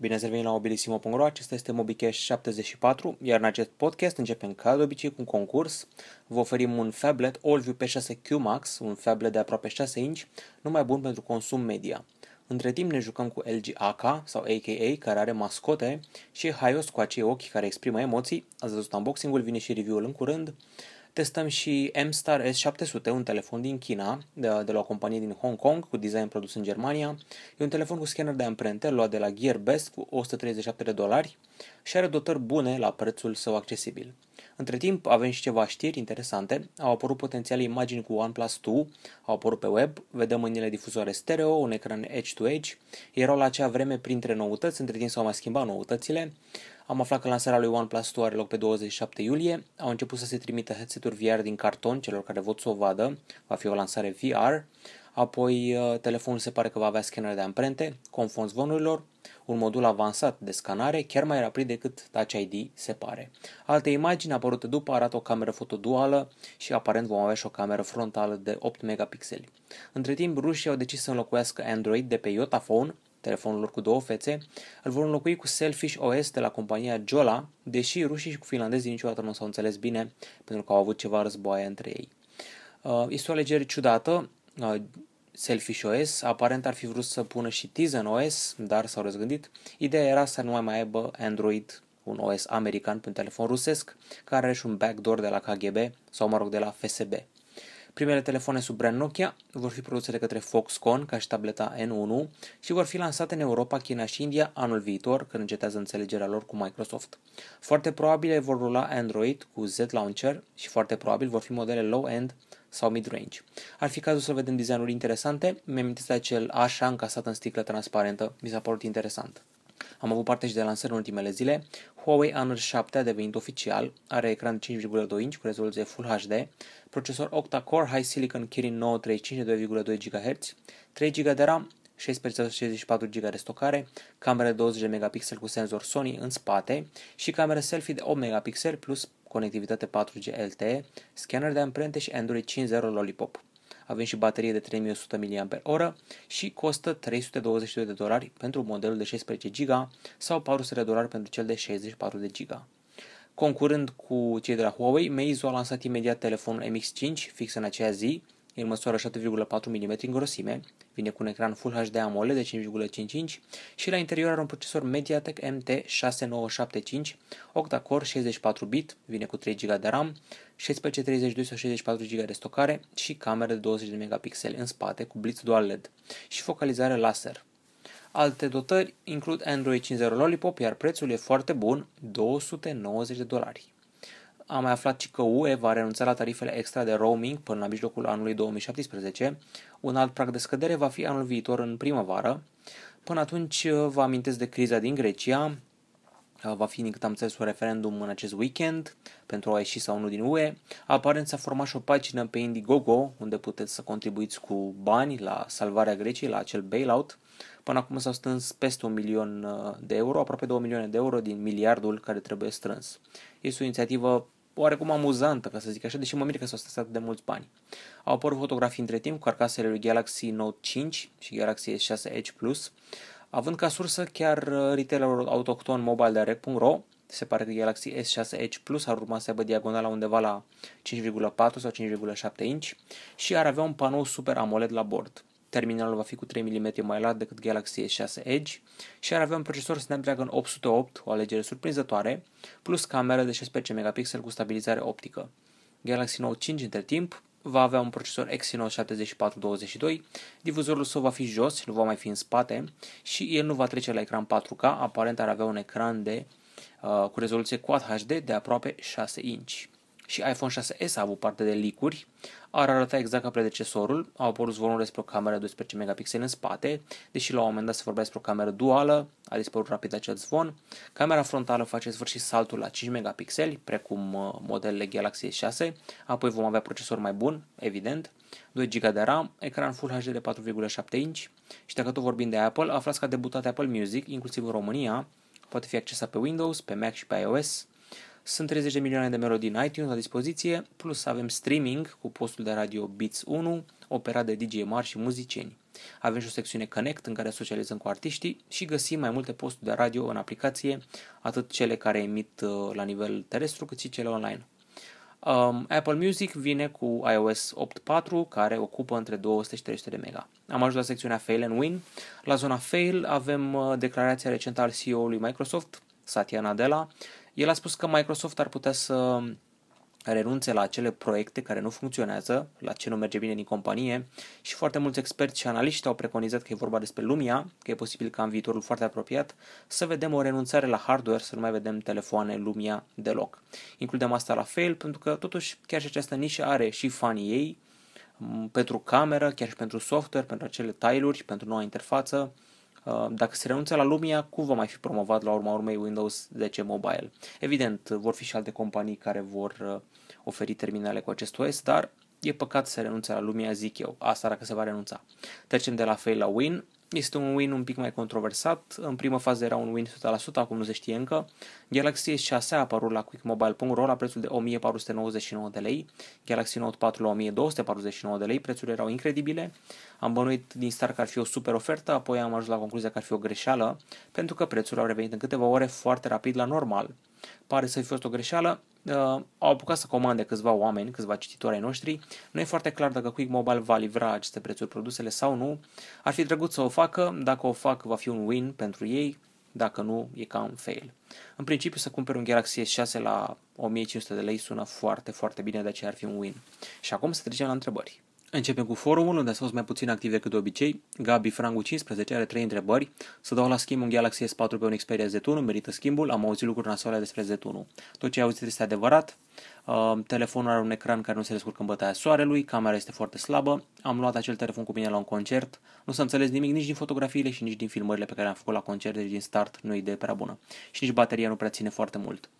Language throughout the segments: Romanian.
Bine ați revenit la mobilisimo.ro, acesta este MobiCash 74, iar în acest podcast începem ca de obicei cu un concurs. Vă oferim un phablet AllView P6 Q Max, un phablet de aproape 6 inch, numai bun pentru consum media. Între timp ne jucăm cu LG AK sau AKA, care are mascote, și HiOS cu acei ochi care exprimă emoții. Ați văzut unboxing-ul, vine și review-ul în curând. Testăm și M-Star S700, un telefon din China, de, de la o companie din Hong Kong, cu design produs în Germania. E un telefon cu scanner de amprente, luat de la Gearbest cu 137 de dolari și are dotări bune la prețul său accesibil. Între timp avem și ceva știri interesante. Au apărut potențiale imagini cu OnePlus 2, au apărut pe web, vedem ele difuzoare stereo, un ecran edge-to-edge. Erau la acea vreme printre noutăți, între timp s-au mai schimbat noutățile. Am aflat că lansarea lui OnePlus 2 are loc pe 27 iulie. Au început să se trimită headset-uri VR din carton celor care vor să o vadă. Va fi o lansare VR. Apoi, uh, telefonul se pare că va avea scanner de amprente, conform zvonurilor, un modul avansat de scanare, chiar mai rapid decât Touch ID se pare. Alte imagini apărute după arată o cameră fotoduală și aparent vom avea și o cameră frontală de 8 megapixeli. Între timp, rușii au decis să înlocuiască Android de pe YotaPhone, telefonul lor cu două fețe, îl vor înlocui cu Selfish OS de la compania Jola, deși rușii și cu finlandezii niciodată nu s-au înțeles bine pentru că au avut ceva războaie între ei. Uh, este o alegere ciudată, Uh, selfish OS. Aparent ar fi vrut să pună și Tizen OS, dar s-au răzgândit. Ideea era să nu mai mai aibă Android, un OS american pe un telefon rusesc, care are și un backdoor de la KGB sau, mă rog, de la FSB. Primele telefoane sub brand Nokia vor fi produse de către Foxconn ca și tableta N1 și vor fi lansate în Europa, China și India anul viitor, când încetează înțelegerea lor cu Microsoft. Foarte probabil vor rula Android cu Z Launcher și foarte probabil vor fi modele low-end sau mid-range. Ar fi cazul să vedem designuri interesante, mi-am de acel așa încasat în sticlă transparentă, mi s-a părut interesant. Am avut parte și de lansări în ultimele zile. Huawei Honor 7 a devenit oficial, are ecran de 5,2 inch cu rezoluție Full HD, procesor octa-core High Silicon Kirin 935 de 2,2 GHz, 3 GB de RAM, 16-64 GB de stocare, cameră 20 MP megapixel cu senzor Sony în spate și cameră selfie de 8 megapixel plus conectivitate 4G LTE, scanner de amprente și Android 5.0 Lollipop. Avem și baterie de 3100 mAh și costă 322 de dolari pentru modelul de 16 GB sau 400 de dolari pentru cel de 64 de GB. Concurând cu cei de la Huawei, Meizu a lansat imediat telefonul MX5 fix în aceea zi, el măsoară 7,4 mm în grosime, vine cu un ecran Full HD AMOLED de 5,55 și la interior are un procesor Mediatek MT6975, octa-core 64 bit, vine cu 3 GB de RAM, 1632 sau 64 GB de stocare și cameră de 20 de megapixeli în spate cu blitz dual LED și focalizare laser. Alte dotări includ Android 5.0 Lollipop, iar prețul e foarte bun, 290 de dolari. Am mai aflat și că UE va renunța la tarifele extra de roaming până la mijlocul anului 2017. Un alt prag de scădere va fi anul viitor în primăvară. Până atunci uh, vă amintesc de criza din Grecia. Uh, va fi, din cât am înțeles, un referendum în acest weekend pentru a ieși sau nu din UE. Aparent s-a format și o pagină pe Indiegogo unde puteți să contribuiți cu bani la salvarea Greciei, la acel bailout. Până acum s-au strâns peste un milion uh, de euro, aproape 2 milioane de euro din miliardul care trebuie strâns. Este o inițiativă oarecum amuzantă, ca să zic așa, deși mă mir că s-au stăsat de mulți bani. Au apărut fotografii între timp cu carcasele lui Galaxy Note 5 și Galaxy S6 Edge Plus, având ca sursă chiar uh, retailerul autohton rec.ro, se pare că Galaxy S6 Edge Plus ar urma să aibă diagonala undeva la 5,4 sau 5,7 inch și ar avea un panou Super AMOLED la bord. Terminalul va fi cu 3 mm mai larg decât Galaxy S6 Edge și ar avea un procesor Snapdragon 808, o alegere surprinzătoare, plus cameră de 16 megapixel cu stabilizare optică. Galaxy Note 5 între timp va avea un procesor Exynos 7422, difuzorul său va fi jos, nu va mai fi în spate și el nu va trece la ecran 4K, aparent ar avea un ecran de, uh, cu rezoluție Quad HD de aproape 6 inci și iPhone 6S a avut parte de licuri, ar arăta exact ca predecesorul, au apărut zvonuri despre o cameră 12 megapixeli în spate, deși la un moment dat se vorbea despre o cameră duală, a dispărut rapid acest zvon. Camera frontală face sfârșit saltul la 5 megapixeli, precum uh, modelele Galaxy 6, apoi vom avea procesor mai bun, evident, 2 GB de RAM, ecran Full HD de 4,7 inch și dacă tot vorbim de Apple, aflați că a debutat Apple Music, inclusiv în România, poate fi accesat pe Windows, pe Mac și pe iOS, sunt 30 de milioane de melodii în iTunes la dispoziție, plus avem streaming cu postul de radio Beats 1, operat de DJ mari și muzicieni. Avem și o secțiune Connect în care socializăm cu artiștii și găsim mai multe posturi de radio în aplicație, atât cele care emit uh, la nivel terestru cât și cele online. Um, Apple Music vine cu iOS 8.4 care ocupă între 200 și 300 de mega. Am ajuns la secțiunea Fail and Win. La zona Fail avem uh, declarația recentă al CEO-ului Microsoft, Satya Nadella, el a spus că Microsoft ar putea să renunțe la acele proiecte care nu funcționează, la ce nu merge bine din companie și foarte mulți experți și analiști au preconizat că e vorba despre Lumia, că e posibil ca în viitorul foarte apropiat să vedem o renunțare la hardware, să nu mai vedem telefoane Lumia deloc. Includem asta la fail pentru că totuși chiar și această nișă are și fanii ei, pentru cameră, chiar și pentru software, pentru acele tile-uri, pentru noua interfață, Uh, dacă se renunță la Lumia, cum va mai fi promovat la urma urmei Windows 10 Mobile? Evident, uh, vor fi și alte companii care vor uh, oferi terminale cu acest OS, dar e păcat să renunțe la Lumia, zic eu. Asta dacă se va renunța. Trecem de la fail la win. Este un win un pic mai controversat, în prima fază era un win 100%, acum nu se știe încă. Galaxy S6 a apărut la quickmobile.ro la prețul de 1499 de lei, Galaxy Note 4 la 1249 de lei, prețurile erau incredibile. Am bănuit din start că ar fi o super ofertă, apoi am ajuns la concluzia că ar fi o greșeală, pentru că prețurile au revenit în câteva ore foarte rapid la normal. Pare să fi fost o greșeală, uh, au apucat să comande câțiva oameni, câțiva cititori ai noștri. Nu e foarte clar dacă Quick Mobile va livra aceste prețuri produsele sau nu. Ar fi drăguț să o facă, dacă o fac va fi un win pentru ei, dacă nu e ca un fail. În principiu să cumperi un Galaxy S6 la 1500 de lei sună foarte, foarte bine, de aceea ar fi un win. Și acum să trecem la întrebări. Începem cu forumul, unde sunt mai puțin activ decât de obicei. Gabi Frangu 15 are 3 întrebări. Să dau la schimb un Galaxy S4 pe un Xperia Z1, merită schimbul, am auzit lucruri nasoale despre Z1. Tot ce ai auzit este adevărat. Uh, telefonul are un ecran care nu se descurcă în bătaia soarelui, camera este foarte slabă, am luat acel telefon cu mine la un concert, nu s-a înțeles nimic nici din fotografiile și nici din filmările pe care le-am făcut la concert, deci din start nu e idee prea bună. Și nici bateria nu prea ține foarte mult.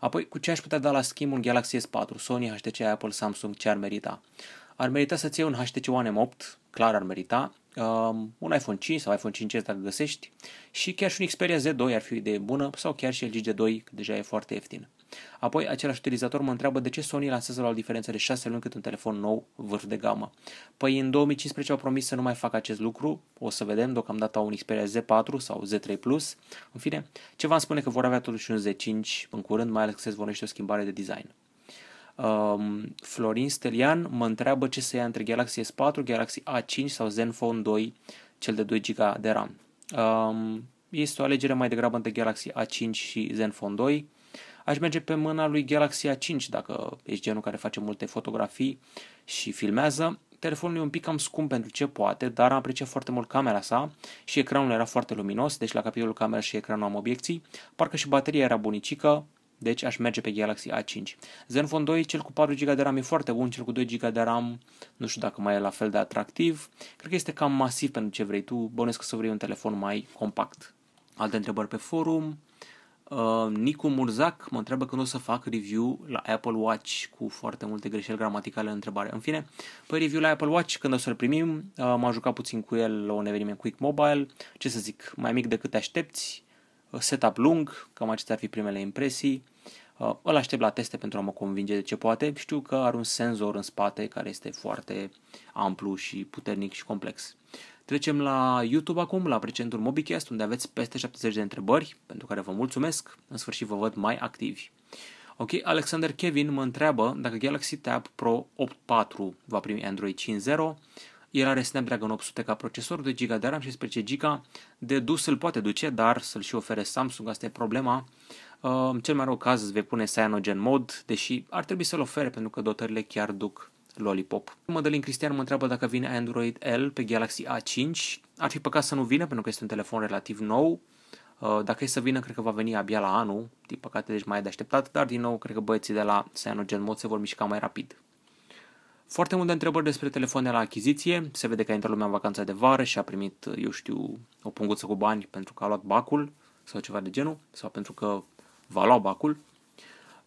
Apoi, cu ce aș putea da la schimb un Galaxy S4, Sony, HTC, Apple, Samsung, ce ar merita? Ar merita să-ți iei un HTC One M8, clar ar merita, um, un iPhone 5 sau iPhone 5S dacă găsești și chiar și un Xperia Z2 ar fi o idee bună sau chiar și LG G2, că deja e foarte ieftin. Apoi, același utilizator mă întreabă de ce Sony lansează la o diferență de 6 luni cât un telefon nou vârf de gamă. Păi în 2015 au promis să nu mai facă acest lucru, o să vedem, deocamdată au un Xperia Z4 sau Z3 Plus. În fine, ce v-am spune că vor avea totuși un Z5 în curând, mai ales că se zvonește o schimbare de design. Um, Florin Stelian mă întreabă ce să ia între Galaxy S4, Galaxy A5 sau Zenfone 2, cel de 2 GB de RAM. Um, este o alegere mai degrabă între Galaxy A5 și Zenfone 2. Aș merge pe mâna lui Galaxy A5 dacă ești genul care face multe fotografii și filmează. Telefonul e un pic cam scump pentru ce poate, dar am apreciat foarte mult camera sa și ecranul era foarte luminos, deci la capitolul camera și ecranul am obiecții. Parcă și bateria era bunicică, deci aș merge pe Galaxy A5. Zenfone 2, cel cu 4 GB de RAM e foarte bun, cel cu 2 GB de RAM nu știu dacă mai e la fel de atractiv. Cred că este cam masiv pentru ce vrei tu, bănesc că să vrei un telefon mai compact. Alte întrebări pe forum. Uh, Nicu Murzac mă întreabă când o să fac review la Apple Watch cu foarte multe greșeli gramaticale în întrebare. În fine, pe păi review la Apple Watch, când o să-l primim, uh, m-am jucat puțin cu el la un eveniment Quick Mobile. Ce să zic, mai mic decât te aștepți, setup lung, cam acestea ar fi primele impresii. Uh, îl aștept la teste pentru a mă convinge de ce poate. Știu că are un senzor în spate care este foarte amplu și puternic și complex. Trecem la YouTube acum, la precentul MobiCast, unde aveți peste 70 de întrebări, pentru care vă mulțumesc. În sfârșit vă văd mai activi. Ok, Alexander Kevin mă întreabă dacă Galaxy Tab Pro 8.4 va primi Android 5.0 el are Snapdragon 800 ca procesor, 2 GB de RAM și 10 GB de dus îl poate duce, dar să-l și ofere Samsung, asta e problema. În cel mai rău caz îți vei pune Cyanogen Mod, deși ar trebui să-l ofere pentru că dotările chiar duc Lollipop. Mădălin Cristian mă întreabă dacă vine Android L pe Galaxy A5. Ar fi păcat să nu vină pentru că este un telefon relativ nou. Uh, dacă e să vină, cred că va veni abia la anul, din păcate, deci mai e de așteptat, dar din nou, cred că băieții de la Cyanogen Mod se vor mișca mai rapid. Foarte multe întrebări despre telefoane la achiziție. Se vede că a intrat lumea în vacanța de vară și a primit, eu știu, o punguță cu bani pentru că a luat bacul sau ceva de genul, sau pentru că va lua bacul.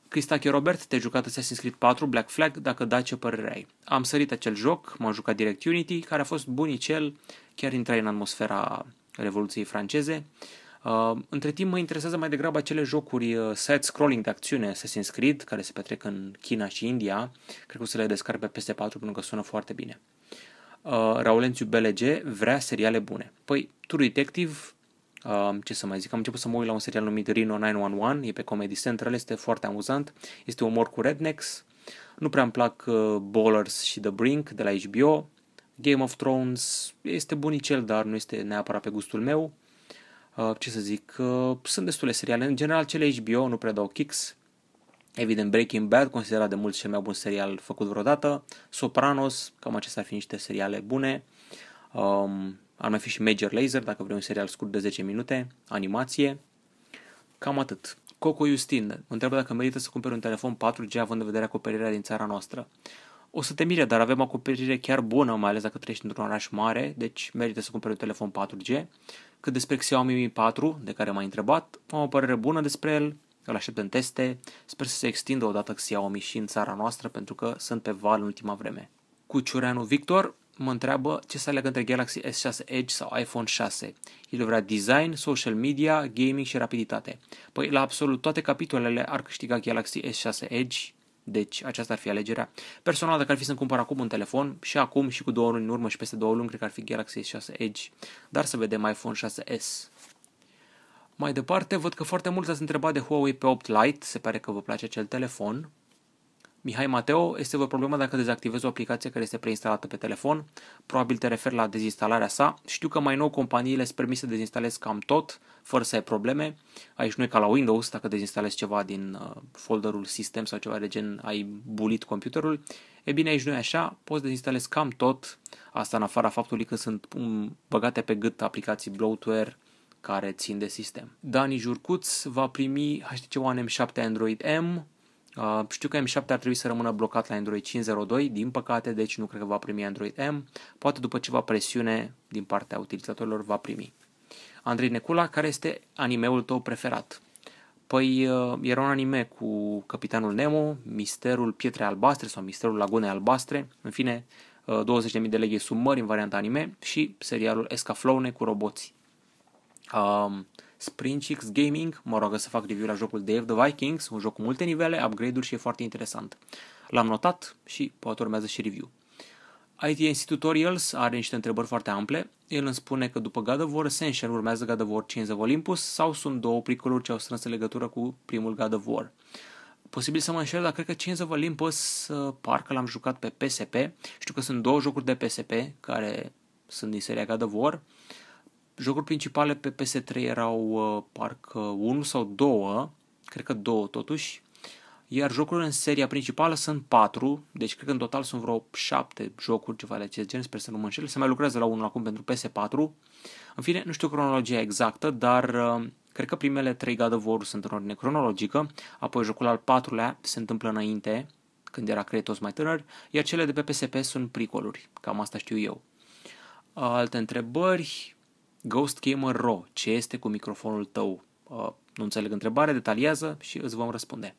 Cristache Robert, te-ai jucat Assassin's Creed 4 Black Flag, dacă da, ce părere ai? Am sărit acel joc, m-am jucat direct Unity, care a fost bunicel, chiar intrai în atmosfera Revoluției franceze. Uh, Uh, între timp mă interesează mai degrabă acele jocuri uh, side-scrolling de acțiune, Assassin's Creed, care se petrec în China și India. Cred că o să le descarc pe PS4 pentru că sună foarte bine. Uh, Raulențiu BLG vrea seriale bune. Păi, True Detective, uh, ce să mai zic, am început să mă uit la un serial numit Reno 911, e pe Comedy Central, este foarte amuzant, este umor cu rednecks, nu prea îmi plac uh, Ballers și The Brink de la HBO, Game of Thrones este bunicel, dar nu este neapărat pe gustul meu. Uh, ce să zic, uh, sunt destule seriale. În general, cele HBO nu prea dau kicks. Evident, Breaking Bad, considerat de mult cel mai bun serial făcut vreodată. Sopranos, cam acestea ar fi niște seriale bune. Um, ar mai fi și Major Laser, dacă vrei un serial scurt de 10 minute, animație. Cam atât. Coco Justin întreabă dacă merită să cumperi un telefon 4G având în vedere acoperirea din țara noastră o să te mire, dar avem acoperire chiar bună, mai ales dacă treci într-un oraș mare, deci merită să cumperi un telefon 4G. Cât despre Xiaomi Mi 4, de care m-ai întrebat, am o părere bună despre el, îl aștept în teste, sper să se extindă odată Xiaomi și în țara noastră, pentru că sunt pe val în ultima vreme. Cu Ciureanu Victor, mă întreabă ce să aleagă între Galaxy S6 Edge sau iPhone 6. El vrea design, social media, gaming și rapiditate. Păi la absolut toate capitolele ar câștiga Galaxy S6 Edge, deci aceasta ar fi alegerea. Personal, dacă ar fi să-mi cumpăr acum un telefon, și acum și cu două luni în urmă și peste două luni, cred că ar fi Galaxy S6 Edge, dar să vedem iPhone 6s. Mai departe, văd că foarte mulți ați întrebat de Huawei P8 Lite, se pare că vă place acel telefon. Mihai Mateo, este vreo problemă dacă dezactivezi o aplicație care este preinstalată pe telefon? Probabil te referi la dezinstalarea sa. Știu că mai nou companiile îți permit să dezinstalezi cam tot, fără să ai probleme. Aici nu e ca la Windows, dacă dezinstalezi ceva din uh, folderul sistem sau ceva de gen, ai bulit computerul. E bine, aici nu e așa, poți dezinstalezi cam tot, asta în afara faptului că sunt um, băgate pe gât aplicații bloatware, care țin de sistem. Dani Jurcuț va primi HTC One M7 Android M, Uh, știu că M7 ar trebui să rămână blocat la Android 5.02, din păcate, deci nu cred că va primi Android M. Poate după ceva presiune din partea utilizatorilor va primi. Andrei Necula, care este animeul tău preferat? Păi uh, era un anime cu Capitanul Nemo, Misterul Pietrei Albastre sau Misterul Lagunei Albastre, în fine, uh, 20.000 de leghe sub în varianta anime și serialul Escaflowne cu roboții. Um, Sprinchix Gaming mă roagă să fac review la jocul Dave the Vikings, un joc cu multe nivele, upgrade-uri și e foarte interesant. L-am notat și poate urmează și review. ITNC Tutorials are niște întrebări foarte ample. El îmi spune că după God of War Ascension urmează God of War 5 of Olympus sau sunt două pricoluri ce au strâns legătură cu primul God of War. Posibil să mă înșel, dar cred că 5 of Olympus uh, parcă l-am jucat pe PSP. Știu că sunt două jocuri de PSP care sunt din seria God of War. Uh, jocuri principale pe PS3 erau uh, parcă 1 sau 2, cred că 2 totuși, iar jocurile în seria principală sunt 4, deci cred că în total sunt vreo 7 jocuri, ceva de acest gen, sper să nu mă înșel, se mai lucrează la unul acum pentru PS4. În fine, nu știu cronologia exactă, dar uh, cred că primele 3 God of War sunt în ordine cronologică, apoi jocul al patrulea se întâmplă înainte, când era Kratos mai tânăr, iar cele de pe PSP sunt pricoluri, cam asta știu eu. Alte întrebări, Ghost Gamer Ro, ce este cu microfonul tău? Uh, nu înțeleg întrebarea, detaliază și îți vom răspunde.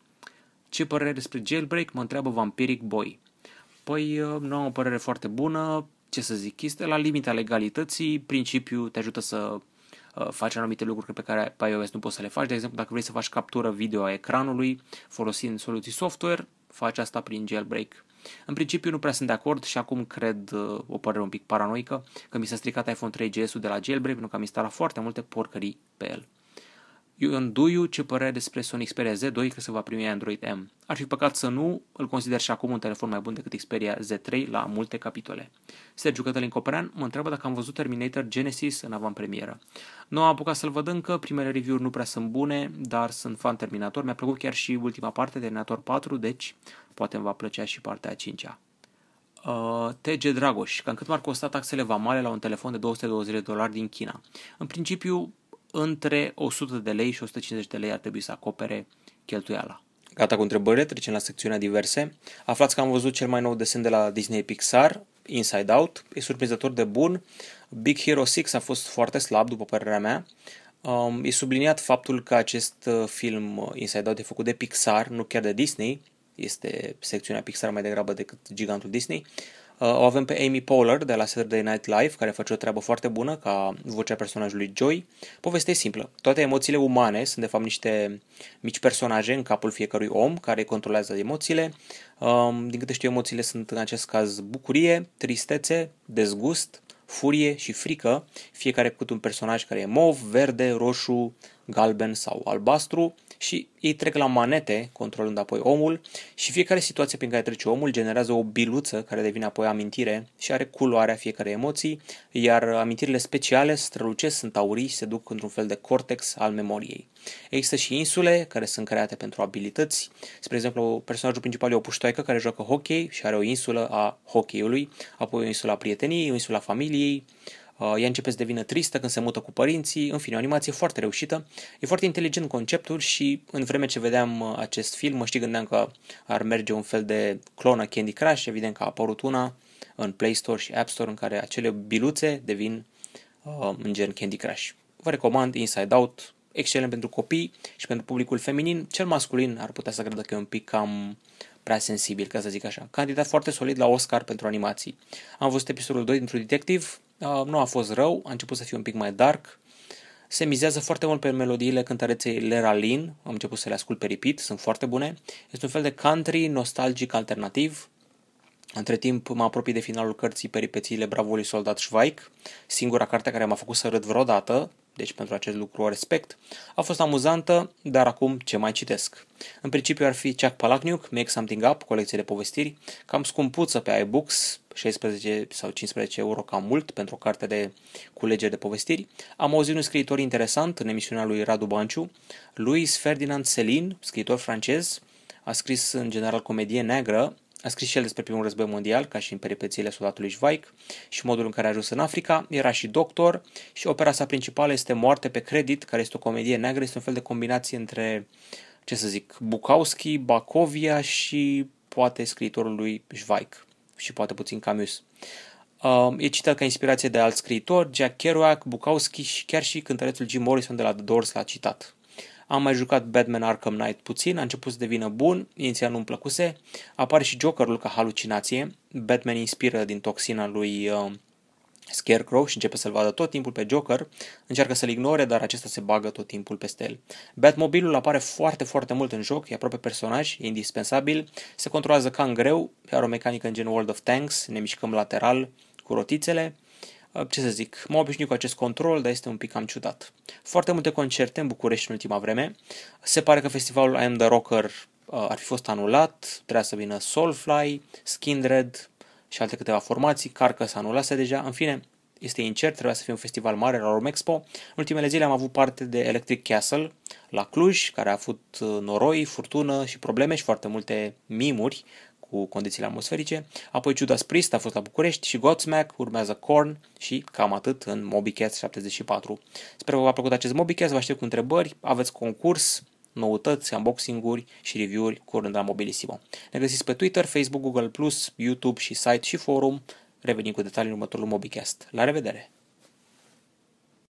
Ce părere despre jailbreak? Mă întreabă Vampiric Boy. Păi, uh, nu am o părere foarte bună, ce să zic, este la limita legalității, principiul te ajută să uh, faci anumite lucruri pe care pe iOS nu poți să le faci. De exemplu, dacă vrei să faci captură video a ecranului folosind soluții software, faci asta prin jailbreak în principiu nu prea sunt de acord și acum cred uh, o părere un pic paranoică că mi s-a stricat iPhone 3GS-ul de la jailbreak pentru că am instalat foarte multe porcării pe el. Yonduyu ce părere despre Sony Xperia Z2 că se va primi Android M. Ar fi păcat să nu îl consider și acum un telefon mai bun decât Xperia Z3 la multe capitole. Sergiu Cătălin Coperan mă întreabă dacă am văzut Terminator Genesis în avantpremieră. Nu am apucat să-l văd încă, primele review-uri nu prea sunt bune, dar sunt fan Terminator, mi-a plăcut chiar și ultima parte, Terminator 4, deci poate îmi va plăcea și partea a 5-a. Uh, TG Dragoș, cam cât m-ar costa taxele vamale la un telefon de 220 de dolari din China? În principiu, între 100 de lei și 150 de lei ar trebui să acopere cheltuiala. Gata cu întrebările, trecem la secțiunea diverse. Aflați că am văzut cel mai nou desen de la Disney Pixar, Inside Out, e surprinzător de bun. Big Hero 6 a fost foarte slab, după părerea mea. Um, e subliniat faptul că acest uh, film uh, Inside Out e făcut de Pixar, nu chiar de Disney, este secțiunea Pixar mai degrabă decât gigantul Disney. Uh, o avem pe Amy Poehler de la Saturday Night Live, care face o treabă foarte bună ca vocea personajului Joy. Povestea e simplă. Toate emoțiile umane sunt de fapt niște mici personaje în capul fiecărui om care controlează emoțiile. Um, din câte știu, emoțiile sunt în acest caz bucurie, tristețe, dezgust, furie și frică, fiecare cu un personaj care e mov, verde, roșu, galben sau albastru și ei trec la manete, controlând apoi omul și fiecare situație prin care trece omul generează o biluță care devine apoi amintire și are culoarea fiecare emoții, iar amintirile speciale strălucesc, sunt aurii și se duc într-un fel de cortex al memoriei. Există și insule care sunt create pentru abilități. Spre exemplu, personajul principal e o puștoaică care joacă hockey și are o insulă a hockeyului, apoi o insulă a prieteniei, o insulă a familiei, Uh, ea începe să devină tristă când se mută cu părinții, în fine, o animație foarte reușită, e foarte inteligent conceptul și în vreme ce vedeam uh, acest film, știi, gândeam că ar merge un fel de clonă Candy Crush, evident că a apărut una în Play Store și App Store în care acele biluțe devin uh, în gen Candy Crush. Vă recomand Inside Out, excelent pentru copii și pentru publicul feminin. Cel masculin ar putea să creadă că e un pic cam prea sensibil, ca să zic așa. Candidat foarte solid la Oscar pentru animații. Am văzut episodul 2 dintr-un detectiv, uh, nu a fost rău, a început să fie un pic mai dark, se mizează foarte mult pe melodiile cântăreței Lera Lin, am început să le ascult pe repeat, sunt foarte bune. Este un fel de country nostalgic alternativ. Între timp mă apropii de finalul cărții Peripețiile Bravului Soldat Schweik, singura carte care m-a făcut să râd vreodată, deci pentru acest lucru o respect, a fost amuzantă, dar acum ce mai citesc? În principiu ar fi Chuck Palahniuk, Make Something Up, colecție de povestiri, cam scumpuță pe iBooks, 16 sau 15 euro cam mult pentru o carte de culegeri de povestiri. Am auzit un scriitor interesant în emisiunea lui Radu Banciu, Louis Ferdinand Selin, scriitor francez, a scris în general comedie neagră, a scris și el despre primul război mondial, ca și în peripețiile soldatului Schweik și modul în care a ajuns în Africa, era și doctor și opera sa principală este Moarte pe credit, care este o comedie neagră, este un fel de combinație între, ce să zic, Bukowski, Bacovia și poate scriitorul lui Schweik și poate puțin Camus. Uh, um, e citat ca inspirație de alți scriitori, Jack Kerouac, Bukowski și chiar și cântărețul Jim Morrison de la The Doors l-a citat. Am mai jucat Batman Arkham Knight puțin, a început să devină bun, inițial nu-mi plăcuse. Apare și Jokerul ca halucinație. Batman inspiră din toxina lui uh, Scarecrow și începe să-l vadă tot timpul pe Joker, încearcă să-l ignore, dar acesta se bagă tot timpul peste el. Batmobilul apare foarte, foarte mult în joc, e aproape personaj, e indispensabil, se controlează ca în greu, are o mecanică în gen World of Tanks, ne mișcăm lateral cu rotițele, Uh, ce să zic, m-am obișnuit cu acest control, dar este un pic cam ciudat. Foarte multe concerte în București în ultima vreme. Se pare că festivalul I Am The Rocker uh, ar fi fost anulat, trebuia să vină Soulfly, Skindred și alte câteva formații, s-a anulat deja, în fine, este incert, trebuia să fie un festival mare la Romexpo. În ultimele zile am avut parte de Electric Castle la Cluj, care a avut uh, noroi, furtună și probleme și foarte multe mimuri cu condițiile atmosferice, apoi Judas Priest a fost la București și Godsmack, urmează Korn și cam atât în MobiCast 74. Sper că v-a plăcut acest MobiCast, vă aștept cu întrebări, aveți concurs, noutăți, unboxing-uri și review-uri curând la Mobilissimo. Ne găsiți pe Twitter, Facebook, Google+, YouTube și site și forum. Revenim cu detalii în următorul MobiCast. La revedere!